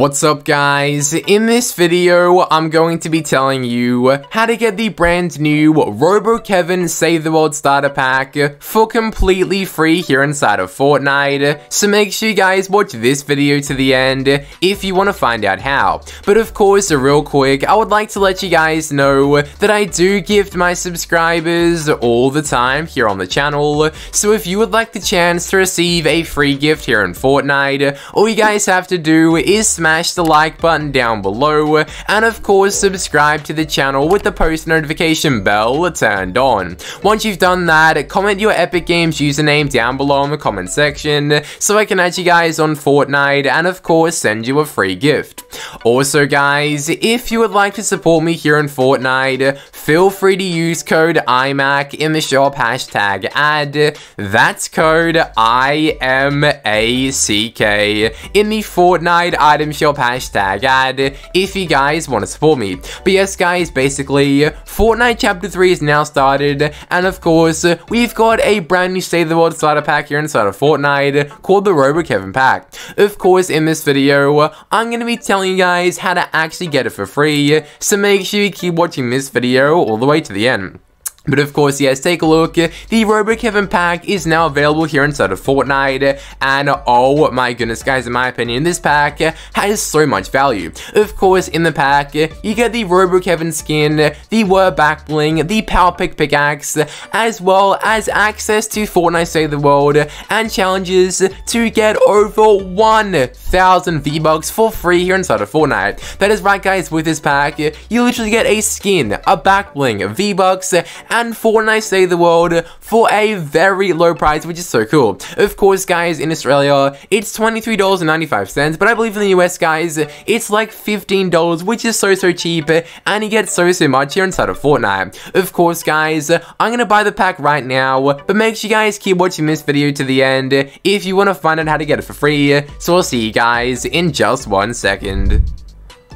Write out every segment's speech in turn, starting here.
What's up guys? In this video, I'm going to be telling you how to get the brand new Robo Kevin Save the World Starter Pack for completely free here inside of Fortnite. So make sure you guys watch this video to the end if you want to find out how. But of course, real quick, I would like to let you guys know that I do gift my subscribers all the time here on the channel. So if you would like the chance to receive a free gift here in Fortnite, all you guys have to do is smash smash the like button down below, and of course subscribe to the channel with the post notification bell turned on. Once you've done that, comment your Epic Games username down below in the comment section, so I can add you guys on Fortnite, and of course send you a free gift. Also guys, if you would like to support me here in Fortnite, feel free to use code IMAC in the shop hashtag ad. That's code IMACK in the Fortnite item your hashtag ad if you guys want to support me. But yes guys, basically, Fortnite Chapter 3 is now started, and of course, we've got a brand new Save the World starter pack here inside of Fortnite called the Robo Kevin Pack. Of course, in this video, I'm going to be telling you guys how to actually get it for free, so make sure you keep watching this video all the way to the end. But of course, yes, take a look. The Robo Heaven pack is now available here inside of Fortnite. And oh my goodness, guys, in my opinion, this pack has so much value. Of course, in the pack, you get the Robo Heaven skin, the Word Back Bling, the Power Pick Pickaxe, as well as access to Fortnite Save the World and challenges to get over 1,000 V-Bucks for free here inside of Fortnite. That is right, guys, with this pack, you literally get a skin, a back bling, V-Bucks, and Fortnite Save the world for a very low price, which is so cool. Of course, guys, in Australia, it's $23.95, but I believe in the US, guys, it's like $15, which is so, so cheap, and you get so, so much here inside of Fortnite. Of course, guys, I'm gonna buy the pack right now, but make sure you guys keep watching this video to the end if you wanna find out how to get it for free, so I'll see you guys in just one second.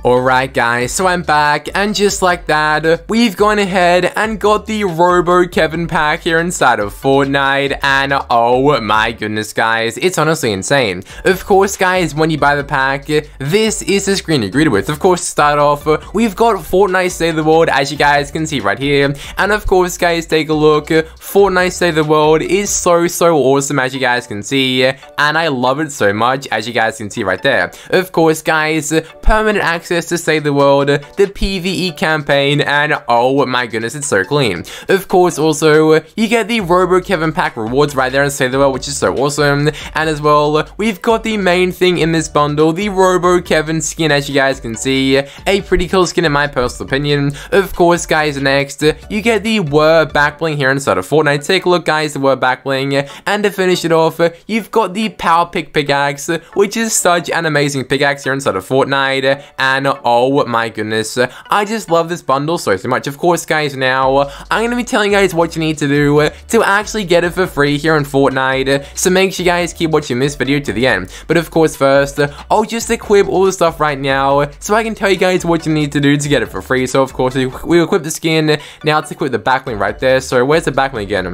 Alright guys, so I'm back and just like that, we've gone ahead and got the Robo Kevin pack here inside of Fortnite and oh my goodness guys, it's honestly insane. Of course guys, when you buy the pack, this is the screen you're greeted with. Of course, to start off, we've got Fortnite Save the World as you guys can see right here. And of course guys, take a look, Fortnite Save the World is so so awesome as you guys can see and I love it so much as you guys can see right there. Of course guys, permanent access Access to Save the World, the PvE campaign, and oh my goodness, it's so clean. Of course, also, you get the Robo Kevin Pack rewards right there in Save the World, which is so awesome. And as well, we've got the main thing in this bundle, the Robo Kevin skin, as you guys can see. A pretty cool skin in my personal opinion. Of course, guys, next, you get the Were backbling here inside of Fortnite. Take a look, guys, the Were backbling. And to finish it off, you've got the Power Pick pickaxe, which is such an amazing pickaxe here inside of Fortnite. And Oh my goodness. I just love this bundle so, so much. Of course, guys, now uh, I'm going to be telling you guys what you need to do uh, to actually get it for free here in Fortnite. Uh, so make sure you guys keep watching this video to the end. But of course, first, I'll just equip all the stuff right now so I can tell you guys what you need to do to get it for free. So of course, we equip the skin. Now let's equip the backlink right there. So where's the backlink again?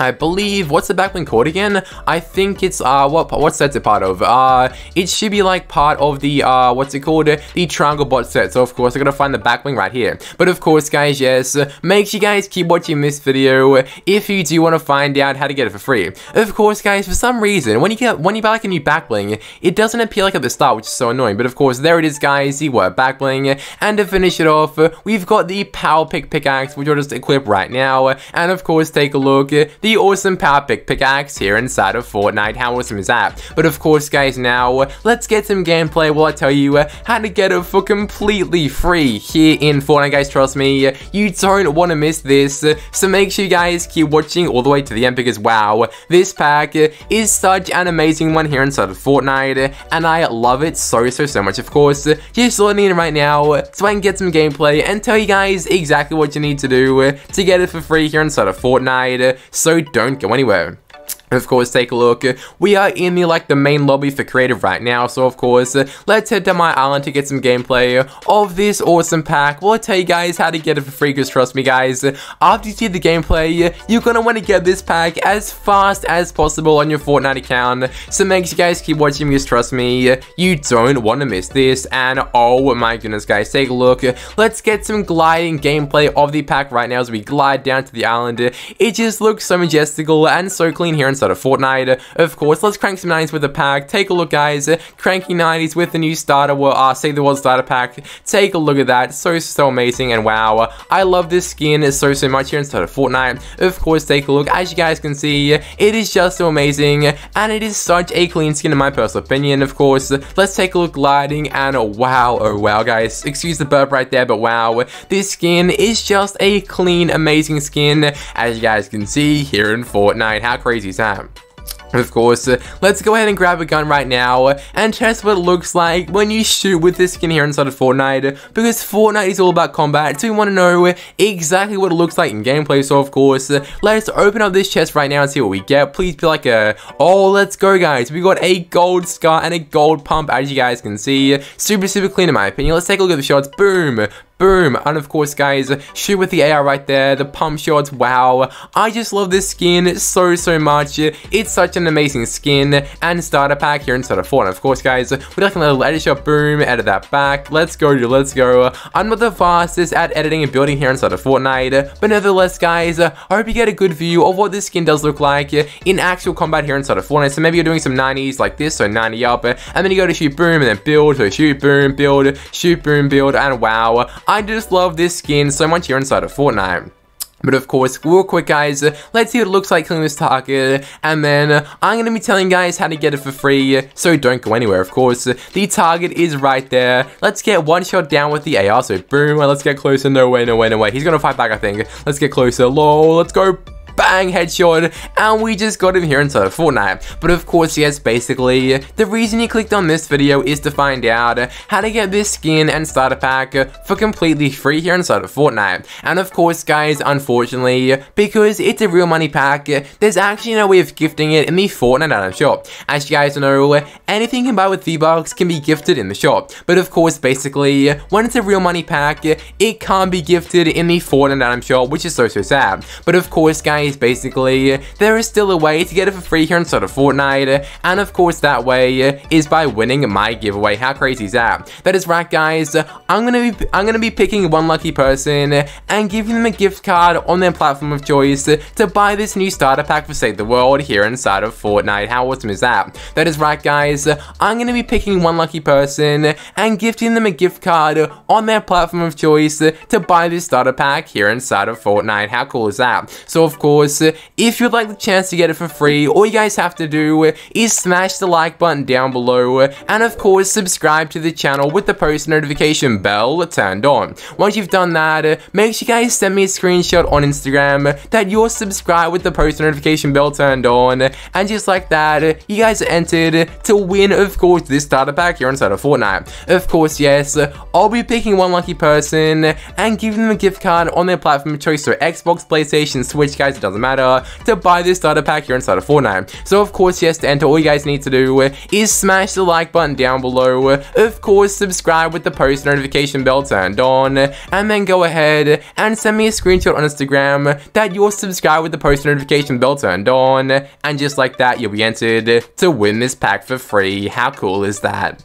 I believe, what's the backwing called again? I think it's, uh, what, what set's it part of? Uh, it should be like part of the, uh, what's it called? The triangle bot set. So of course, I gotta find the backwing right here. But of course, guys, yes, make sure you guys keep watching this video if you do want to find out how to get it for free. Of course, guys, for some reason, when you get, when you buy like a new backwing, it doesn't appear like at the start, which is so annoying. But of course, there it is, guys, the word backwing. And to finish it off, we've got the power pick pickaxe, which I'll just equip right now. And of course, take a look. The the awesome power pickaxe here inside of Fortnite. How awesome is that? But of course, guys, now let's get some gameplay while I tell you how to get it for completely free here in Fortnite, guys. Trust me, you don't want to miss this. So make sure you guys keep watching all the way to the end because wow, this pack is such an amazing one here inside of Fortnite, and I love it so, so, so much. Of course, just loading in right now so I can get some gameplay and tell you guys exactly what you need to do to get it for free here inside of Fortnite. So don't go anywhere of course, take a look. We are in the like the main lobby for creative right now, so of course, let's head to my island to get some gameplay of this awesome pack. Well, I'll tell you guys how to get it for free, because trust me guys, after you see the gameplay, you're gonna want to get this pack as fast as possible on your Fortnite account. So make sure you guys keep watching, because trust me, you don't want to miss this. And oh my goodness, guys, take a look. Let's get some gliding gameplay of the pack right now as we glide down to the island. It just looks so majestical and so clean here instead of Fortnite. Of course, let's crank some 90s with a pack. Take a look, guys. Cranky 90s with the new starter, uh, ah, Save the World starter pack. Take a look at that. So, so amazing. And wow, I love this skin so, so much here instead of Fortnite. Of course, take a look. As you guys can see, it is just so amazing. And it is such a clean skin in my personal opinion, of course. Let's take a look lighting and oh, wow, oh wow, guys. Excuse the burp right there, but wow. This skin is just a clean, amazing skin. As you guys can see here in Fortnite. How crazy crazy time. Of course, let's go ahead and grab a gun right now and test what it looks like when you shoot with this skin here inside of Fortnite because Fortnite is all about combat, so we want to know exactly what it looks like in gameplay, so of course, let's open up this chest right now and see what we get. Please be like a, oh, let's go guys. We got a gold scar and a gold pump, as you guys can see. Super, super clean in my opinion. Let's take a look at the shots. Boom, Boom. And of course, guys, shoot with the AI right there. The pump shots. Wow. I just love this skin so, so much. It's such an amazing skin and starter pack here inside of Fortnite. Of course, guys, we're looking at a edit shot. Boom. Edit that back. Let's go, let's go. I'm not the fastest at editing and building here inside of Fortnite. But nevertheless, guys, I hope you get a good view of what this skin does look like in actual combat here inside of Fortnite. So maybe you're doing some 90s like this, so 90 up. And then you go to shoot boom and then build, so shoot boom, build, shoot boom, build, and wow. I just love this skin so much here inside of Fortnite. But of course, real quick guys, let's see what it looks like killing this target, and then I'm going to be telling guys how to get it for free, so don't go anywhere of course. The target is right there, let's get one shot down with the AR, so boom, let's get closer, no way, no way, no way, he's going to fight back I think. Let's get closer, lol, let's go, bang headshot, and we just got him here inside of Fortnite. But of course, yes, basically, the reason you clicked on this video is to find out how to get this skin and starter pack for completely free here inside of Fortnite. And of course, guys, unfortunately, because it's a real money pack, there's actually no way of gifting it in the Fortnite item shop. As you guys know, anything you buy with V-Bucks can be gifted in the shop. But of course, basically, when it's a real money pack, it can't be gifted in the Fortnite item shop, which is so, so sad. But of course, guys, basically, there is still a way to get it for free here inside of Fortnite, and of course that way is by winning my giveaway. How crazy is that? That is right guys, I'm gonna be I'm gonna be picking one lucky person and giving them a gift card on their platform of choice to buy this new starter pack for Save the World here inside of Fortnite. How awesome is that? That is right guys, I'm gonna be picking one lucky person and gifting them a gift card on their platform of choice to buy this starter pack here inside of Fortnite. How cool is that? So of course course, if you'd like the chance to get it for free, all you guys have to do uh, is smash the like button down below, uh, and of course, subscribe to the channel with the post notification bell turned on. Once you've done that, uh, make sure you guys send me a screenshot on Instagram that you're subscribed with the post notification bell turned on, and just like that, you guys are entered to win, of course, this starter pack here inside of Fortnite. Of course, yes, I'll be picking one lucky person and giving them a gift card on their platform of choice, so Xbox, PlayStation, Switch, guys, it doesn't matter, to buy this starter pack here inside of Fortnite. So of course, yes, to enter, all you guys need to do uh, is smash the like button down below. Uh, of course, subscribe with the post notification bell turned on, and then go ahead and send me a screenshot on Instagram that you're subscribed with the post notification bell turned on, and just like that, you'll be entered to win this pack for free. How cool is that?